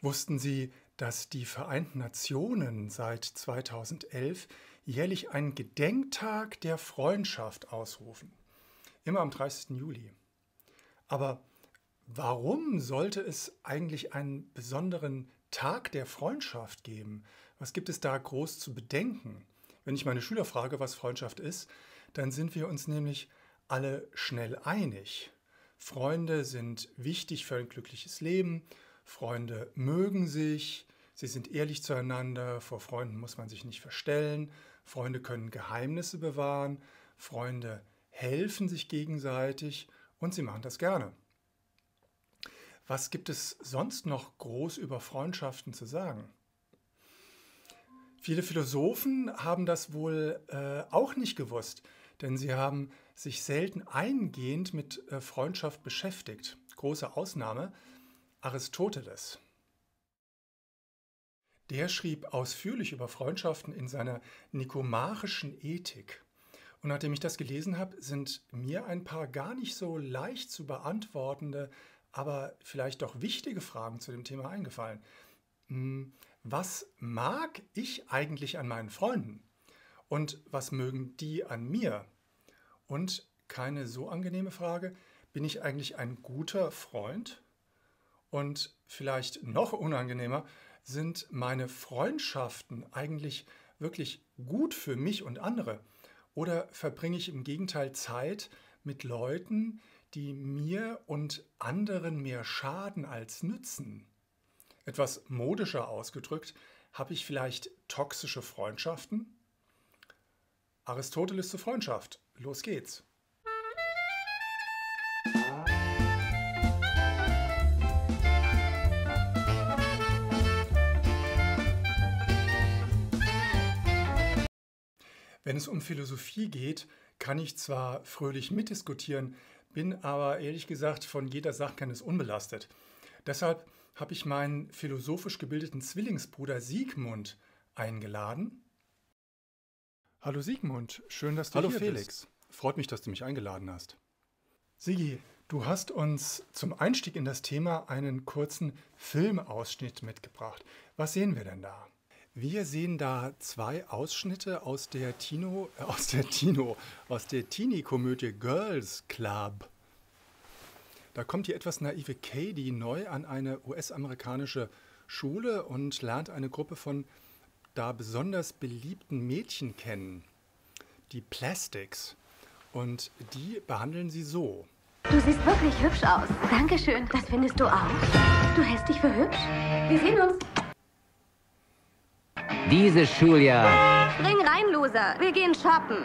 Wussten Sie, dass die Vereinten Nationen seit 2011 jährlich einen Gedenktag der Freundschaft ausrufen? Immer am 30. Juli. Aber warum sollte es eigentlich einen besonderen Tag der Freundschaft geben? Was gibt es da groß zu bedenken? Wenn ich meine Schüler frage, was Freundschaft ist, dann sind wir uns nämlich alle schnell einig. Freunde sind wichtig für ein glückliches Leben Freunde mögen sich, sie sind ehrlich zueinander, vor Freunden muss man sich nicht verstellen, Freunde können Geheimnisse bewahren, Freunde helfen sich gegenseitig und sie machen das gerne. Was gibt es sonst noch groß über Freundschaften zu sagen? Viele Philosophen haben das wohl äh, auch nicht gewusst, denn sie haben sich selten eingehend mit äh, Freundschaft beschäftigt. Große Ausnahme Aristoteles. Der schrieb ausführlich über Freundschaften in seiner nikomachischen Ethik. Und nachdem ich das gelesen habe, sind mir ein paar gar nicht so leicht zu beantwortende, aber vielleicht doch wichtige Fragen zu dem Thema eingefallen. Hm, was mag ich eigentlich an meinen Freunden? Und was mögen die an mir? Und keine so angenehme Frage, bin ich eigentlich ein guter Freund? Und vielleicht noch unangenehmer, sind meine Freundschaften eigentlich wirklich gut für mich und andere? Oder verbringe ich im Gegenteil Zeit mit Leuten, die mir und anderen mehr schaden als nützen? Etwas modischer ausgedrückt, habe ich vielleicht toxische Freundschaften? Aristoteles zur Freundschaft. Los geht's. Wenn es um Philosophie geht, kann ich zwar fröhlich mitdiskutieren, bin aber ehrlich gesagt von jeder Sachkenntnis unbelastet. Deshalb habe ich meinen philosophisch gebildeten Zwillingsbruder Siegmund eingeladen. Hallo Siegmund, schön, dass du Hallo hier Felix. bist. Hallo Felix, freut mich, dass du mich eingeladen hast. Sigi, du hast uns zum Einstieg in das Thema einen kurzen Filmausschnitt mitgebracht. Was sehen wir denn da? Wir sehen da zwei Ausschnitte aus der Tino, äh, aus der Tino, aus der Teenie-Komödie Girls Club. Da kommt die etwas naive Katie neu an eine US-amerikanische Schule und lernt eine Gruppe von da besonders beliebten Mädchen kennen, die Plastics. Und die behandeln sie so. Du siehst wirklich hübsch aus. Dankeschön. Das findest du auch? Du hältst dich für hübsch? Wir sehen uns. Dieses Schuljahr. Spring rein, Loser. Wir gehen shoppen.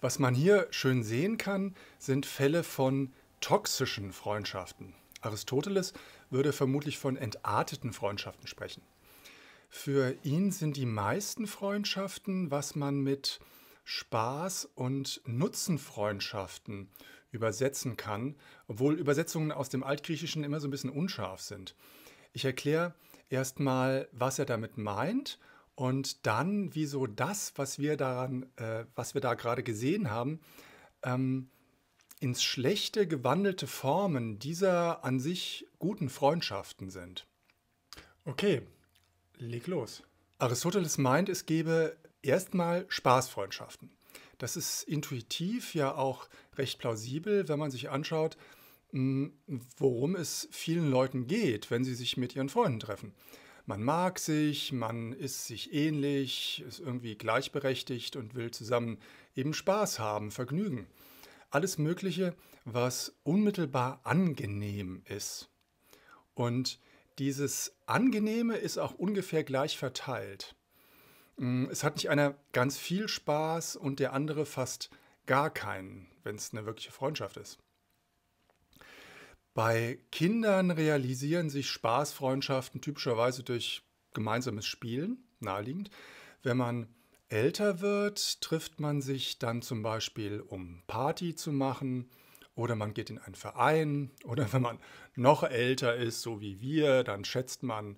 Was man hier schön sehen kann, sind Fälle von toxischen Freundschaften. Aristoteles würde vermutlich von entarteten Freundschaften sprechen. Für ihn sind die meisten Freundschaften, was man mit Spaß- und Nutzenfreundschaften übersetzen kann, obwohl Übersetzungen aus dem Altgriechischen immer so ein bisschen unscharf sind. Ich erkläre erstmal, was er damit meint und dann, wieso das, was wir daran, äh, was wir da gerade gesehen haben, ähm, ins Schlechte gewandelte Formen dieser an sich guten Freundschaften sind. Okay, leg los. Aristoteles meint, es gebe erstmal Spaßfreundschaften. Das ist intuitiv ja auch recht plausibel, wenn man sich anschaut, hm, worum es vielen Leuten geht, wenn sie sich mit ihren Freunden treffen. Man mag sich, man ist sich ähnlich, ist irgendwie gleichberechtigt und will zusammen eben Spaß haben, Vergnügen. Alles Mögliche, was unmittelbar angenehm ist. Und dieses Angenehme ist auch ungefähr gleich verteilt. Hm, es hat nicht einer ganz viel Spaß und der andere fast gar keinen, wenn es eine wirkliche Freundschaft ist. Bei Kindern realisieren sich Spaßfreundschaften typischerweise durch gemeinsames Spielen, naheliegend. Wenn man älter wird, trifft man sich dann zum Beispiel, um Party zu machen oder man geht in einen Verein oder wenn man noch älter ist, so wie wir, dann schätzt man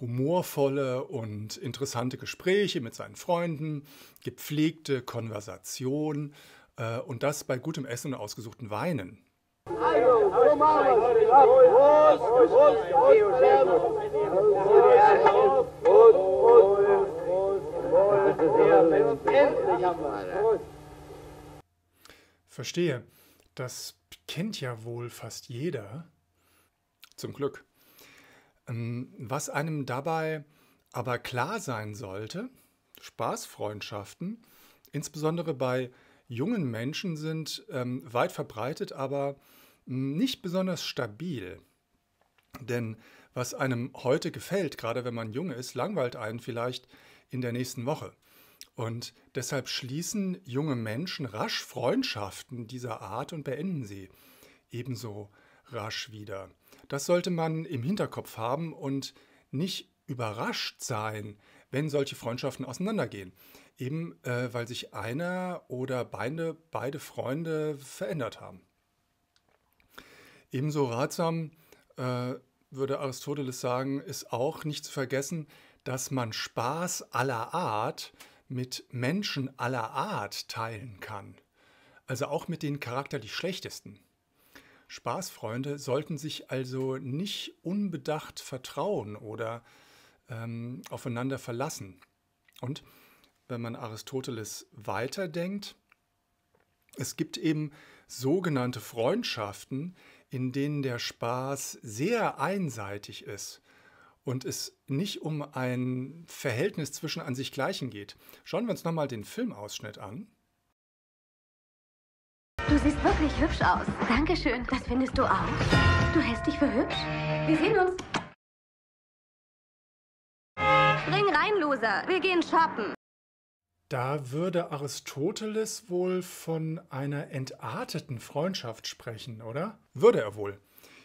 humorvolle und interessante Gespräche mit seinen Freunden, gepflegte Konversation äh, und das bei gutem Essen und ausgesuchten Weinen. Verstehe. Das kennt ja wohl fast jeder. Zum Glück. Ähm, was einem dabei aber klar sein sollte, Spaßfreundschaften, insbesondere bei jungen Menschen, sind ähm, weit verbreitet, aber nicht besonders stabil. Denn was einem heute gefällt, gerade wenn man jung ist, langweilt einen vielleicht in der nächsten Woche. Und deshalb schließen junge Menschen rasch Freundschaften dieser Art und beenden sie ebenso rasch wieder. Das sollte man im Hinterkopf haben und nicht überrascht sein, wenn solche Freundschaften auseinandergehen. Eben äh, weil sich einer oder beide, beide Freunde verändert haben. Ebenso ratsam, äh, würde Aristoteles sagen, ist auch nicht zu vergessen, dass man Spaß aller Art mit Menschen aller Art teilen kann. Also auch mit den charakterlich schlechtesten. Spaßfreunde sollten sich also nicht unbedacht vertrauen oder ähm, aufeinander verlassen. Und wenn man Aristoteles weiterdenkt, es gibt eben sogenannte Freundschaften, in denen der Spaß sehr einseitig ist und es nicht um ein Verhältnis zwischen an sich gleichen geht. Schauen wir uns nochmal den Filmausschnitt an. Du siehst wirklich hübsch aus. Dankeschön. Das findest du auch? Du hältst dich für hübsch? Wir sehen uns. Spring rein, Loser. Wir gehen shoppen. Da würde Aristoteles wohl von einer entarteten Freundschaft sprechen, oder? Würde er wohl.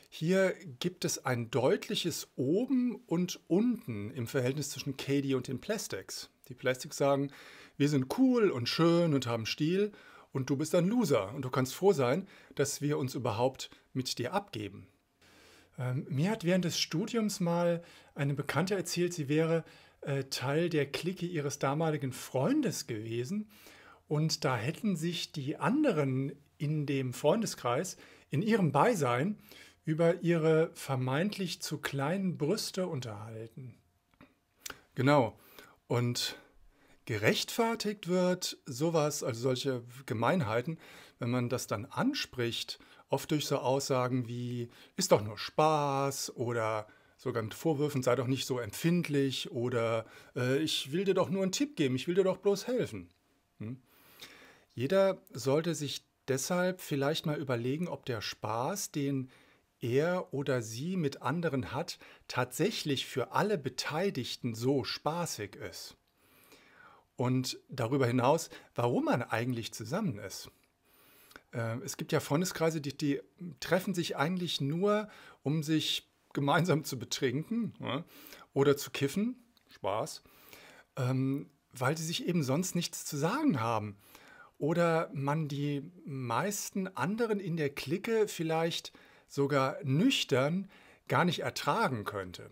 Hier gibt es ein deutliches Oben und Unten im Verhältnis zwischen Katie und den Plastics. Die Plastics sagen, wir sind cool und schön und haben Stil und du bist ein Loser und du kannst froh sein, dass wir uns überhaupt mit dir abgeben. Ähm, mir hat während des Studiums mal eine Bekannte erzählt, sie wäre äh, Teil der Clique ihres damaligen Freundes gewesen. Und da hätten sich die anderen in dem Freundeskreis in ihrem Beisein über ihre vermeintlich zu kleinen Brüste unterhalten. Genau. Und gerechtfertigt wird sowas, also solche Gemeinheiten, wenn man das dann anspricht, oft durch so Aussagen wie ist doch nur Spaß oder sogar mit Vorwürfen, sei doch nicht so empfindlich oder äh, ich will dir doch nur einen Tipp geben, ich will dir doch bloß helfen. Hm? Jeder sollte sich deshalb vielleicht mal überlegen, ob der Spaß, den er oder sie mit anderen hat, tatsächlich für alle Beteiligten so spaßig ist. Und darüber hinaus, warum man eigentlich zusammen ist. Äh, es gibt ja Freundeskreise, die, die treffen sich eigentlich nur, um sich gemeinsam zu betrinken ja, oder zu kiffen, Spaß, ähm, weil sie sich eben sonst nichts zu sagen haben. Oder man die meisten anderen in der Clique vielleicht sogar nüchtern gar nicht ertragen könnte.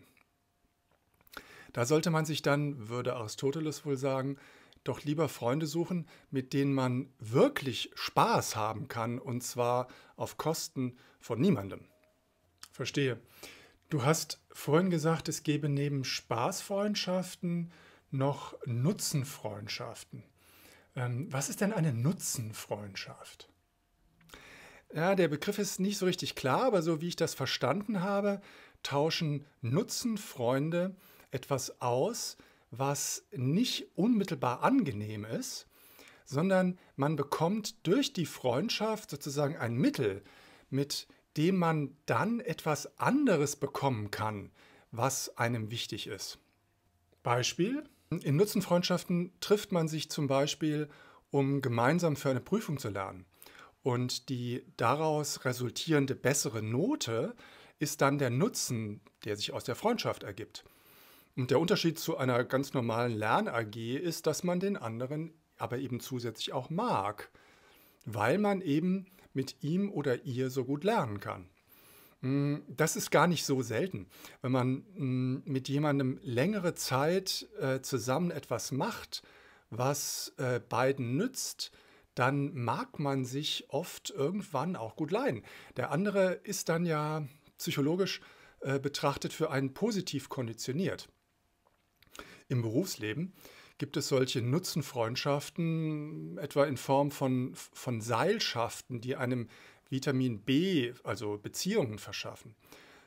Da sollte man sich dann, würde Aristoteles wohl sagen, doch lieber Freunde suchen, mit denen man wirklich Spaß haben kann und zwar auf Kosten von niemandem. Verstehe. Du hast vorhin gesagt, es gäbe neben Spaßfreundschaften noch Nutzenfreundschaften. Ähm, was ist denn eine Nutzenfreundschaft? Ja, der Begriff ist nicht so richtig klar, aber so wie ich das verstanden habe, tauschen Nutzenfreunde etwas aus, was nicht unmittelbar angenehm ist, sondern man bekommt durch die Freundschaft sozusagen ein Mittel, mit dem man dann etwas anderes bekommen kann, was einem wichtig ist. Beispiel. In Nutzenfreundschaften trifft man sich zum Beispiel, um gemeinsam für eine Prüfung zu lernen. Und die daraus resultierende bessere Note ist dann der Nutzen, der sich aus der Freundschaft ergibt. Und der Unterschied zu einer ganz normalen Lern-AG ist, dass man den anderen aber eben zusätzlich auch mag, weil man eben mit ihm oder ihr so gut lernen kann. Mm, das ist gar nicht so selten. Wenn man mm, mit jemandem längere Zeit äh, zusammen etwas macht, was äh, beiden nützt, dann mag man sich oft irgendwann auch gut leiden. Der andere ist dann ja psychologisch äh, betrachtet für einen positiv konditioniert. Im Berufsleben Gibt es solche Nutzenfreundschaften, etwa in Form von, von Seilschaften, die einem Vitamin B, also Beziehungen verschaffen?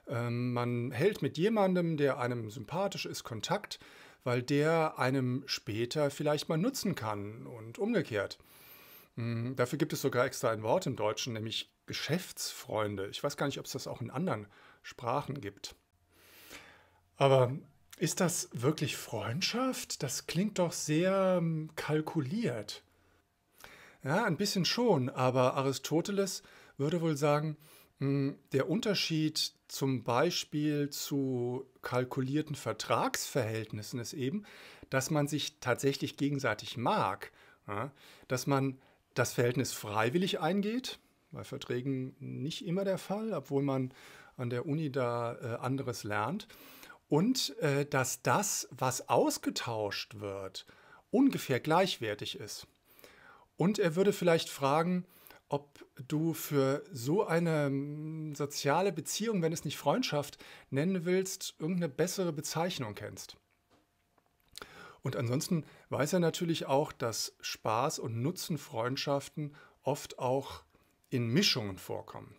Ähm, man hält mit jemandem, der einem sympathisch ist, Kontakt, weil der einem später vielleicht mal nutzen kann und umgekehrt. Hm, dafür gibt es sogar extra ein Wort im Deutschen, nämlich Geschäftsfreunde. Ich weiß gar nicht, ob es das auch in anderen Sprachen gibt. Aber ist das wirklich Freundschaft? Das klingt doch sehr ähm, kalkuliert. Ja, ein bisschen schon, aber Aristoteles würde wohl sagen, hm, der Unterschied zum Beispiel zu kalkulierten Vertragsverhältnissen ist eben, dass man sich tatsächlich gegenseitig mag, dass man das Verhältnis freiwillig eingeht, bei Verträgen nicht immer der Fall, obwohl man an der Uni da äh, anderes lernt und äh, dass das, was ausgetauscht wird, ungefähr gleichwertig ist. Und er würde vielleicht fragen, ob du für so eine hm, soziale Beziehung, wenn es nicht Freundschaft nennen willst, irgendeine bessere Bezeichnung kennst. Und ansonsten weiß er natürlich auch, dass Spaß und Nutzenfreundschaften oft auch in Mischungen vorkommen.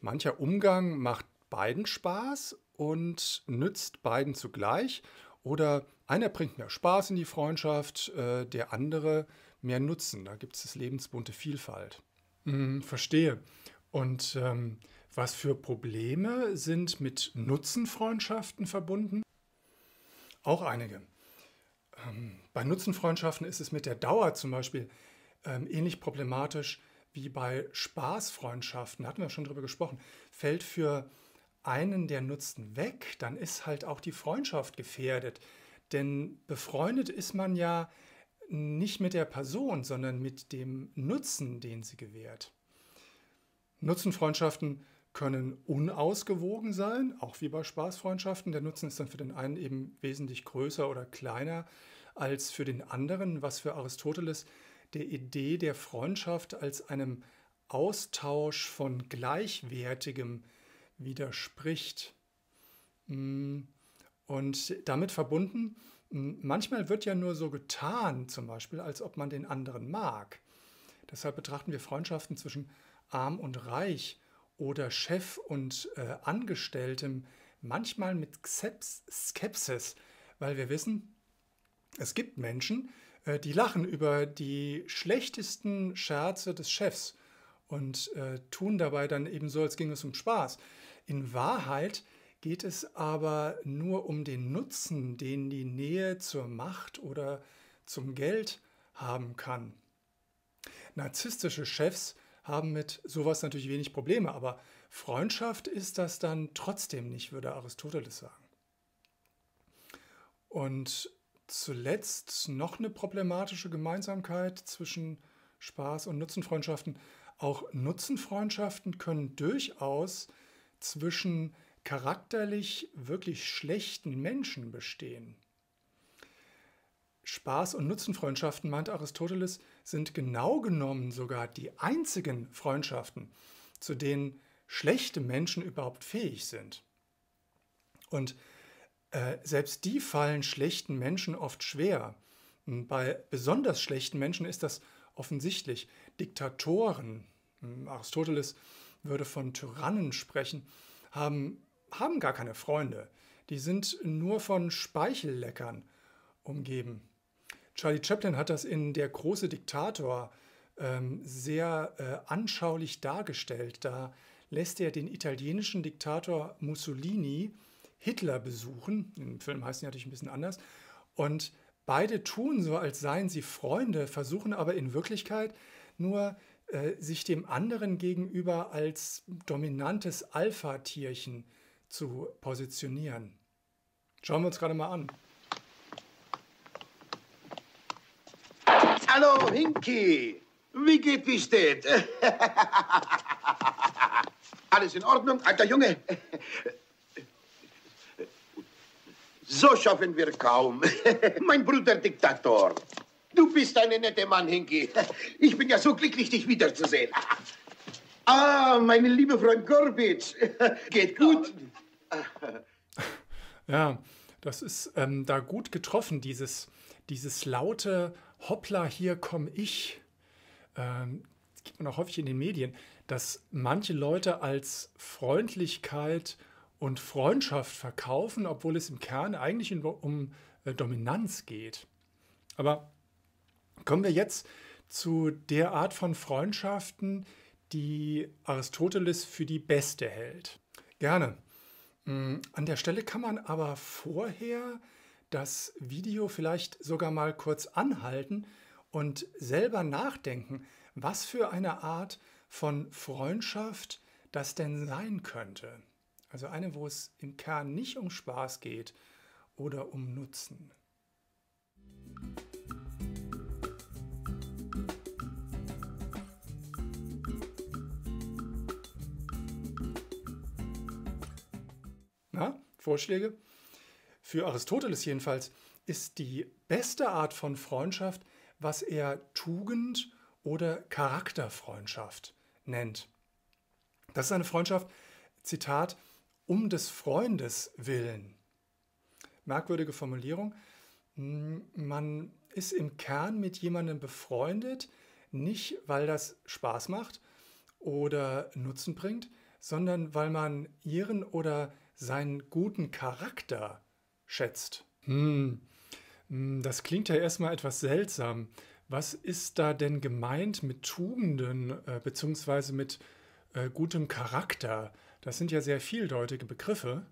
Mancher Umgang macht beiden Spaß und nützt beiden zugleich. Oder einer bringt mehr Spaß in die Freundschaft, äh, der andere mehr Nutzen. Da gibt es das lebensbunte Vielfalt. Hm, verstehe. Und ähm, was für Probleme sind mit Nutzenfreundschaften verbunden? Auch einige. Ähm, bei Nutzenfreundschaften ist es mit der Dauer zum Beispiel ähm, ähnlich problematisch wie bei Spaßfreundschaften. Da hatten wir schon drüber gesprochen. Fällt für einen der Nutzen weg, dann ist halt auch die Freundschaft gefährdet. Denn befreundet ist man ja nicht mit der Person, sondern mit dem Nutzen, den sie gewährt. Nutzenfreundschaften können unausgewogen sein, auch wie bei Spaßfreundschaften. Der Nutzen ist dann für den einen eben wesentlich größer oder kleiner als für den anderen, was für Aristoteles der Idee der Freundschaft als einem Austausch von Gleichwertigem äh, widerspricht. Mm. Und damit verbunden, mm, manchmal wird ja nur so getan, zum Beispiel, als ob man den anderen mag. Deshalb betrachten wir Freundschaften zwischen arm und reich oder Chef und äh, Angestelltem manchmal mit Skepsis, weil wir wissen, es gibt Menschen, äh, die lachen über die schlechtesten Scherze des Chefs und äh, tun dabei dann eben so, als ginge es um Spaß. In Wahrheit geht es aber nur um den Nutzen, den die Nähe zur Macht oder zum Geld haben kann. Narzisstische Chefs haben mit sowas natürlich wenig Probleme, aber Freundschaft ist das dann trotzdem nicht, würde Aristoteles sagen. Und zuletzt noch eine problematische Gemeinsamkeit zwischen Spaß- und Nutzenfreundschaften. Auch Nutzenfreundschaften können durchaus zwischen charakterlich wirklich schlechten Menschen bestehen. Spaß- und Nutzenfreundschaften, meint Aristoteles, sind genau genommen sogar die einzigen Freundschaften, zu denen schlechte Menschen überhaupt fähig sind. Und äh, selbst die fallen schlechten Menschen oft schwer. Hm, bei besonders schlechten Menschen ist das offensichtlich. Diktatoren, hm, Aristoteles würde von Tyrannen sprechen, haben, haben gar keine Freunde. Die sind nur von Speichelleckern umgeben. Charlie Chaplin hat das in Der große Diktator ähm, sehr äh, anschaulich dargestellt. Da lässt er den italienischen Diktator Mussolini Hitler besuchen. Im Film heißt er natürlich ein bisschen anders. Und beide tun so, als seien sie Freunde, versuchen aber in Wirklichkeit nur äh, sich dem anderen gegenüber als dominantes Alpha-Tierchen zu positionieren. Schauen wir uns gerade mal an. Hallo, Hinky! Wie geht, wie steht? Alles in Ordnung, alter Junge? So schaffen wir kaum. mein Bruder Diktator. Du bist ein nette Mann, Hinki. Ich bin ja so glücklich, dich wiederzusehen. Ah, meine liebe Freund Gorbitsch. Geht gut? Ja, das ist ähm, da gut getroffen, dieses, dieses laute Hoppla, hier komm ich. Ähm, das gibt man auch häufig in den Medien, dass manche Leute als Freundlichkeit und Freundschaft verkaufen, obwohl es im Kern eigentlich um, um äh, Dominanz geht. Aber Kommen wir jetzt zu der Art von Freundschaften, die Aristoteles für die beste hält. Gerne. Mm, an der Stelle kann man aber vorher das Video vielleicht sogar mal kurz anhalten und selber nachdenken, was für eine Art von Freundschaft das denn sein könnte. Also eine, wo es im Kern nicht um Spaß geht oder um Nutzen. Vorschläge. Für Aristoteles jedenfalls ist die beste Art von Freundschaft, was er Tugend oder Charakterfreundschaft nennt. Das ist eine Freundschaft, Zitat, um des Freundes willen. Merkwürdige Formulierung. Hm, man ist im Kern mit jemandem befreundet, nicht weil das Spaß macht oder Nutzen bringt, sondern weil man ihren oder seinen guten Charakter schätzt. Hm. hm, das klingt ja erstmal etwas seltsam. Was ist da denn gemeint mit Tugenden äh, beziehungsweise mit äh, gutem Charakter? Das sind ja sehr vieldeutige Begriffe.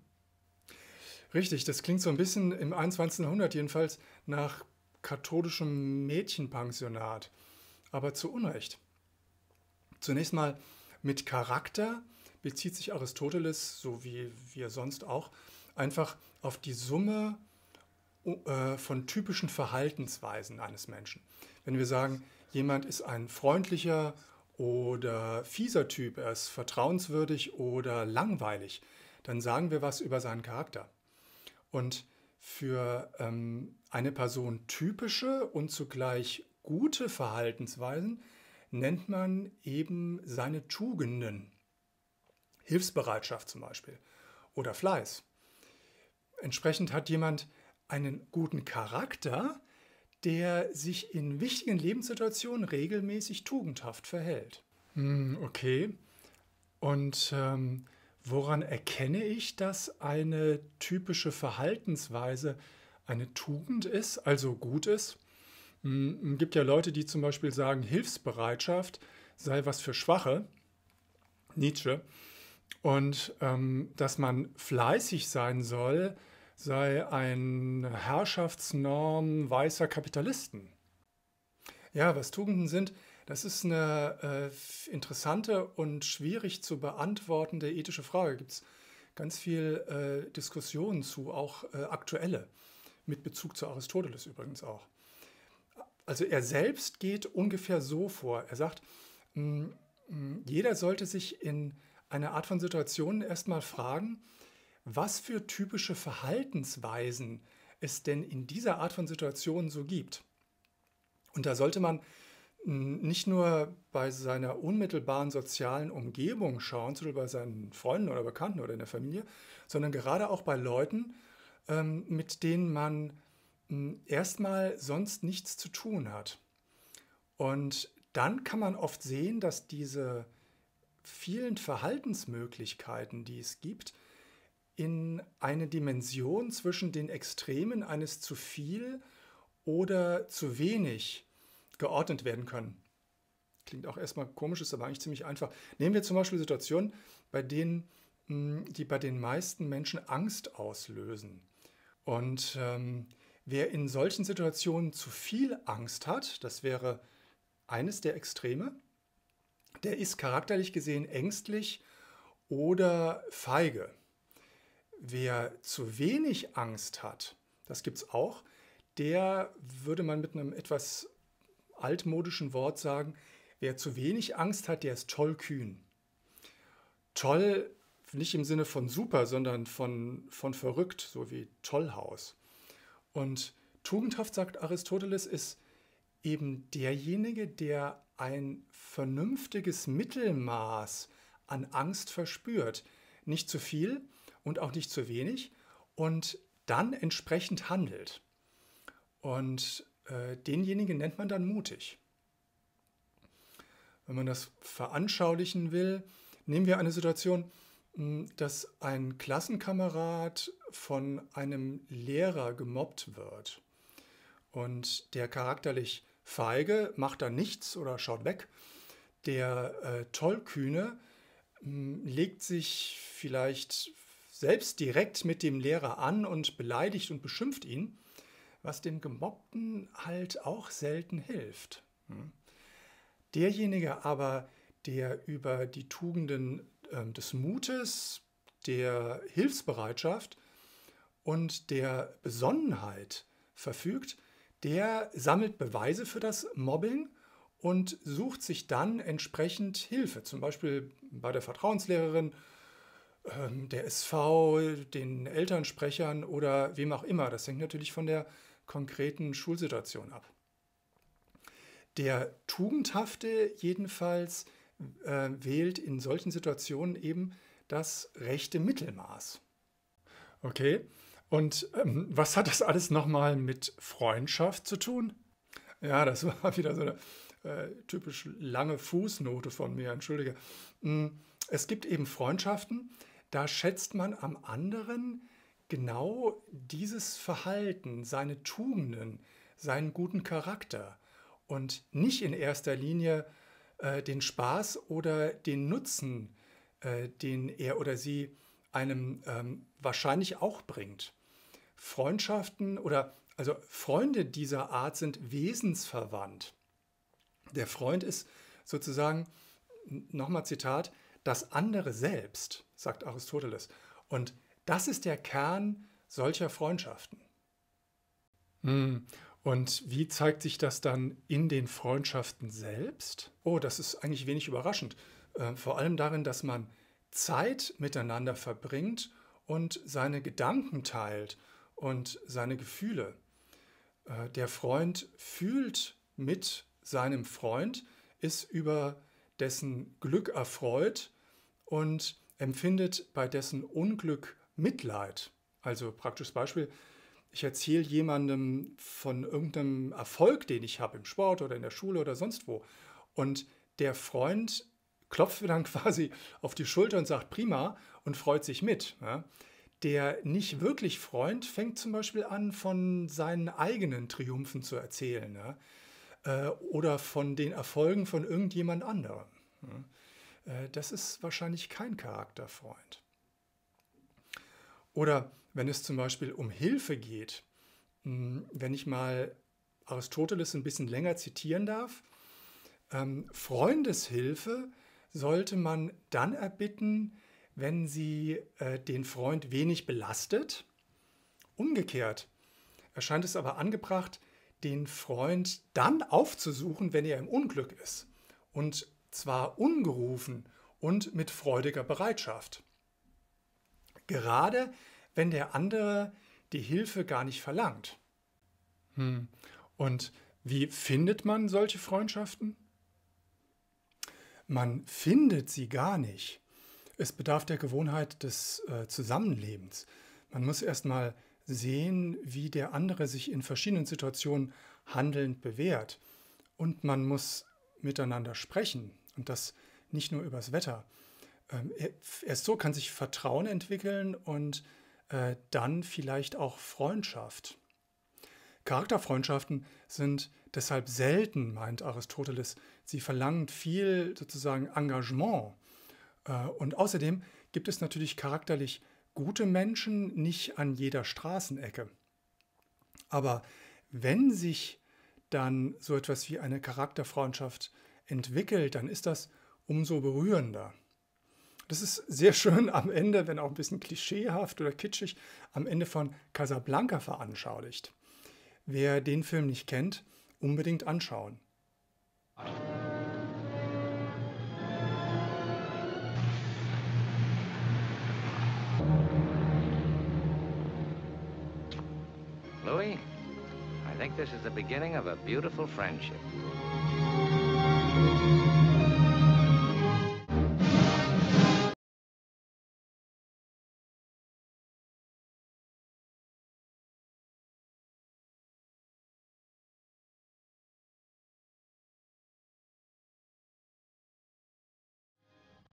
Richtig, das klingt so ein bisschen im 21. Jahrhundert jedenfalls nach katholischem Mädchenpensionat, aber zu Unrecht. Zunächst mal mit Charakter bezieht sich Aristoteles, so wie wir sonst auch, einfach auf die Summe äh, von typischen Verhaltensweisen eines Menschen. Wenn wir sagen, jemand ist ein freundlicher oder fieser Typ, er ist vertrauenswürdig oder langweilig, dann sagen wir was über seinen Charakter. Und für ähm, eine Person typische und zugleich gute Verhaltensweisen nennt man eben seine Tugenden. Hilfsbereitschaft zum Beispiel oder Fleiß. Entsprechend hat jemand einen guten Charakter, der sich in wichtigen Lebenssituationen regelmäßig tugendhaft verhält. Hm, okay. Und ähm, woran erkenne ich, dass eine typische Verhaltensweise eine Tugend ist, also gut ist? Hm, es gibt ja Leute, die zum Beispiel sagen, Hilfsbereitschaft sei was für Schwache. Nietzsche. Und ähm, dass man fleißig sein soll, sei eine Herrschaftsnorm weißer Kapitalisten. Ja, was Tugenden sind, das ist eine äh, interessante und schwierig zu beantwortende ethische Frage. Gibt es ganz viel äh, Diskussionen zu, auch äh, aktuelle, mit Bezug zu Aristoteles übrigens auch. Also er selbst geht ungefähr so vor. Er sagt, mh, hm, hm, mh, jeder sollte sich in eine Art von Situation erstmal fragen, was für typische Verhaltensweisen es denn in dieser Art von Situation so gibt. Und da sollte man hm, nicht nur bei seiner unmittelbaren sozialen Umgebung schauen, zum Beispiel bei seinen Freunden oder Bekannten oder in der Familie, sondern gerade auch bei Leuten, ähm, mit denen man hm, erstmal sonst nichts zu tun hat. Und dann kann man oft sehen, dass diese vielen Verhaltensmöglichkeiten, die es gibt, in eine Dimension zwischen den Extremen eines zu viel oder zu wenig geordnet werden können. Klingt auch erstmal komisch, ist aber eigentlich ziemlich einfach. Nehmen wir zum Beispiel Situationen, bei denen hm, die bei den meisten Menschen Angst auslösen. Und ähm, wer in solchen Situationen zu viel Angst hat, das wäre eines der Extreme, der ist charakterlich gesehen ängstlich oder feige. Wer zu wenig Angst hat, das gibt es auch, der würde man mit einem etwas altmodischen Wort sagen, wer zu wenig Angst hat, der ist tollkühn. Toll nicht im Sinne von super, sondern von, von verrückt, so wie Tollhaus. Und tugendhaft, sagt Aristoteles, ist eben derjenige, der ein vernünftiges Mittelmaß an Angst verspürt. Nicht zu viel und auch nicht zu wenig und dann entsprechend handelt. Und äh, denjenigen nennt man dann mutig. Wenn man das veranschaulichen will, nehmen wir eine Situation, hm, dass ein Klassenkamerad von einem Lehrer gemobbt wird und der charakterlich Feige macht da nichts oder schaut weg. Der äh, Tollkühne mh, hm, legt sich vielleicht selbst direkt mit dem Lehrer an und beleidigt und beschimpft ihn, was dem Gemobbten halt auch selten hilft. Hm. Derjenige aber, der über die Tugenden äh, des Mutes, der Hilfsbereitschaft und der Besonnenheit verfügt, der sammelt Beweise für das Mobbing und sucht sich dann entsprechend Hilfe, zum Beispiel bei der Vertrauenslehrerin, ähm, der SV, den Elternsprechern oder wem auch immer. Das hängt natürlich von der konkreten Schulsituation ab. Der Tugendhafte jedenfalls äh, wählt in solchen Situationen eben das rechte Mittelmaß. Okay, und ähm, was hat das alles nochmal mit Freundschaft zu tun? Ja, das war wieder so eine äh, typisch lange Fußnote von mir, entschuldige. Mm, es gibt eben Freundschaften, da schätzt man am anderen genau dieses Verhalten, seine Tugenden, seinen guten Charakter und nicht in erster Linie äh, den Spaß oder den Nutzen, äh, den er oder sie einem ähm, wahrscheinlich auch bringt. Freundschaften oder also Freunde dieser Art sind wesensverwandt. Der Freund ist sozusagen, nochmal Zitat, das andere selbst, sagt Aristoteles. Und das ist der Kern solcher Freundschaften. Hm. Und wie zeigt sich das dann in den Freundschaften selbst? Oh, das ist eigentlich wenig überraschend. Äh, vor allem darin, dass man Zeit miteinander verbringt und seine Gedanken teilt und seine Gefühle. Äh, der Freund fühlt mit seinem Freund, ist über dessen Glück erfreut und empfindet bei dessen Unglück Mitleid. Also praktisches Beispiel, ich erzähle jemandem von irgendeinem Erfolg, den ich habe im Sport oder in der Schule oder sonst wo. Und der Freund klopft mir dann quasi auf die Schulter und sagt prima und freut sich mit. Ja? Der nicht wirklich Freund fängt zum Beispiel an, von seinen eigenen Triumphen zu erzählen ja? Ne? Äh, oder von den Erfolgen von irgendjemand anderem. Ne? Äh, das ist wahrscheinlich kein Charakterfreund. Oder wenn es zum Beispiel um Hilfe geht, hm, wenn ich mal Aristoteles ein bisschen länger zitieren darf, ähm, Freundeshilfe sollte man dann erbitten, wenn sie äh, den Freund wenig belastet. Umgekehrt erscheint es aber angebracht, den Freund dann aufzusuchen, wenn er im Unglück ist. Und zwar ungerufen und mit freudiger Bereitschaft. Gerade wenn der andere die Hilfe gar nicht verlangt. Hm. Und wie findet man solche Freundschaften? Man findet sie gar nicht, es bedarf der Gewohnheit des äh, Zusammenlebens. Man muss erst mal sehen, wie der andere sich in verschiedenen Situationen handelnd bewährt. Und man muss miteinander sprechen und das nicht nur übers Wetter. Ähm, erst so kann sich Vertrauen entwickeln und äh, dann vielleicht auch Freundschaft. Charakterfreundschaften sind deshalb selten, meint Aristoteles. Sie verlangen viel sozusagen Engagement äh, und außerdem gibt es natürlich charakterlich gute Menschen nicht an jeder Straßenecke. Aber wenn sich dann so etwas wie eine Charakterfreundschaft entwickelt, dann ist das umso berührender. Das ist sehr schön am Ende, wenn auch ein bisschen klischeehaft oder kitschig, am Ende von Casablanca veranschaulicht. Wer den Film nicht kennt, unbedingt anschauen. Louis, I think this is the beginning of a beautiful friendship.